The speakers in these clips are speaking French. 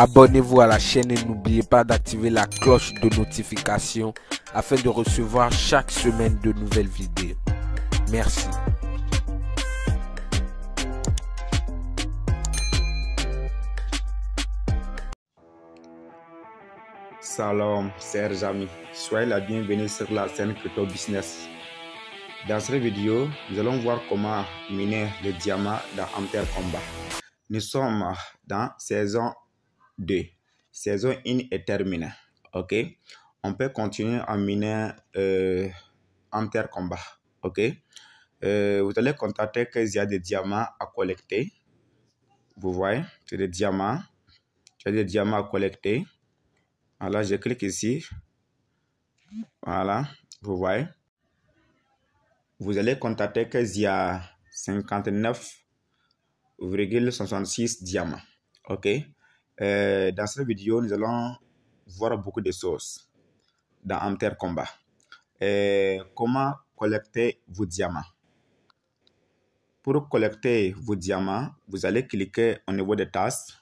Abonnez-vous à la chaîne et n'oubliez pas d'activer la cloche de notification afin de recevoir chaque semaine de nouvelles vidéos. Merci. Salam, chers amis. Soyez la bienvenue sur la scène Crypto Business. Dans cette vidéo, nous allons voir comment miner le diamant dans Amter Combat. Nous sommes dans saison 2. Saison 1 est terminée. OK? On peut continuer en euh, terre combat. OK? Euh, vous allez constater qu'il y a des diamants à collecter. Vous voyez? C'est des diamants. C'est des diamants à collecter. Voilà, je clique ici. Voilà, vous voyez. Vous allez constater qu'il y a 59,66 diamants. OK? Euh, dans cette vidéo, nous allons voir beaucoup de choses dans Amter Combat. Euh, comment collecter vos diamants Pour collecter vos diamants, vous allez cliquer au niveau des tasses.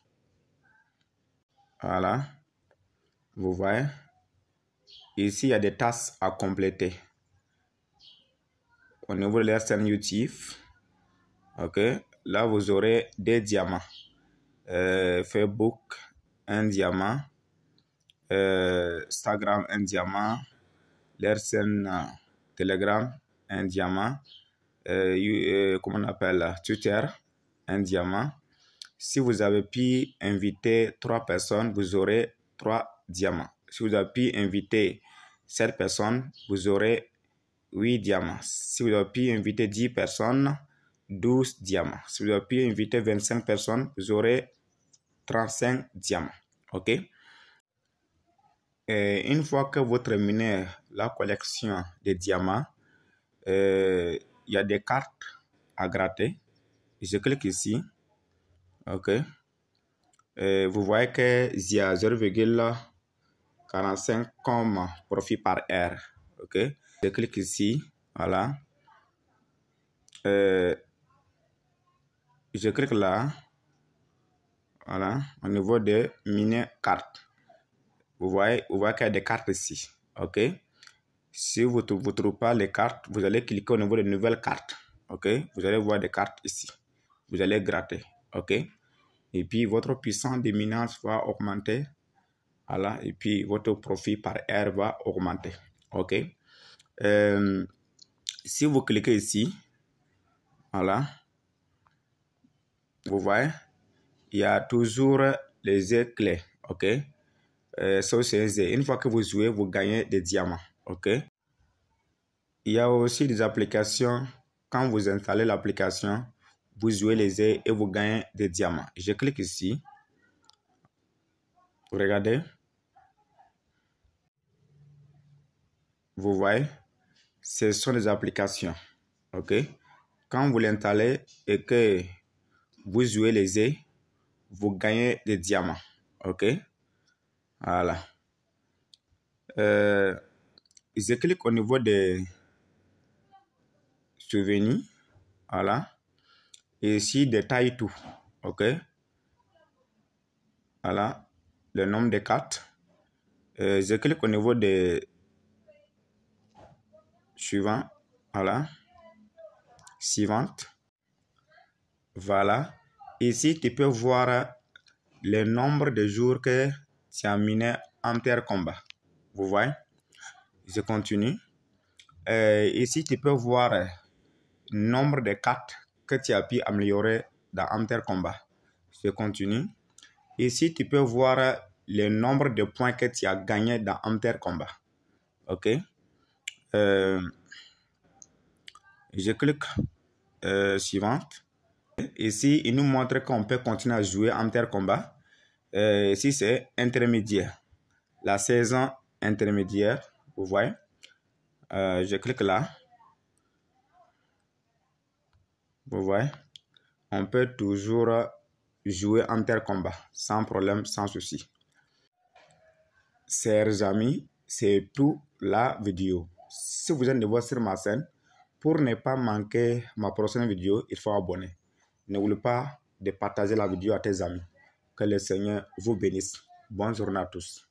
Voilà. Vous voyez Ici, il y a des tasses à compléter. Au niveau de la scène OK Là, vous aurez des diamants. Euh, Facebook, un diamant, euh, Instagram, un diamant, l'Ersen, euh, Telegram, un diamant, comment on appelle, Twitter, un diamant. Si vous avez pu inviter trois personnes, vous aurez trois diamants. Si vous avez pu inviter sept personnes, vous aurez 8 diamants. Si vous avez pu inviter 10 personnes, 12 diamants. Si vous avez pu inviter 25 personnes, vous aurez 35 diamants. OK et Une fois que vous terminez la collection des diamants, euh, il y a des cartes à gratter. Je clique ici. OK. vous voyez que' y a 0,45 comme profit par heure. OK. Je clique ici. Voilà. Euh, je clique là. Voilà, au niveau des mini-cartes. Vous voyez, vous voyez qu'il y a des cartes ici. OK Si vous ne trouvez pas les cartes, vous allez cliquer au niveau des nouvelles cartes. OK Vous allez voir des cartes ici. Vous allez gratter. OK Et puis, votre puissance de minage va augmenter. Voilà. Et puis, votre profit par air va augmenter. OK euh, Si vous cliquez ici, voilà, vous voyez il y a toujours les œufs clés. ok euh, Ça, c'est Une fois que vous jouez, vous gagnez des diamants, ok Il y a aussi des applications. Quand vous installez l'application, vous jouez les œufs et vous gagnez des diamants. Je clique ici. vous Regardez. Vous voyez Ce sont des applications, ok quand vous l'installez et que vous jouez les œufs, vous gagnez des diamants. OK Voilà. Euh, je clique au niveau des souvenirs. Voilà. Et ici, détaille tout. OK Voilà. Le nombre de cartes. je euh, clique au niveau des suivants. Voilà. Suivante. Voilà. Ici, tu peux voir le nombre de jours que tu as miné en terre combat. Vous voyez Je continue. Euh, ici, tu peux voir le nombre de cartes que tu as pu améliorer dans terre Combat. Je continue. Ici, tu peux voir le nombre de points que tu as gagné dans terre Combat. OK euh, Je clique euh, suivante. Ici, il nous montre qu'on peut continuer à jouer en terre combat. ici, euh, c'est intermédiaire. La saison intermédiaire, vous voyez. Euh, je clique là. Vous voyez. On peut toujours jouer en terre combat, sans problème, sans souci. Chers amis, c'est tout la vidéo. Si vous êtes voir sur ma chaîne, pour ne pas manquer ma prochaine vidéo, il faut abonner n'oublie pas de partager la vidéo à tes amis. Que le Seigneur vous bénisse. Bonne journée à tous.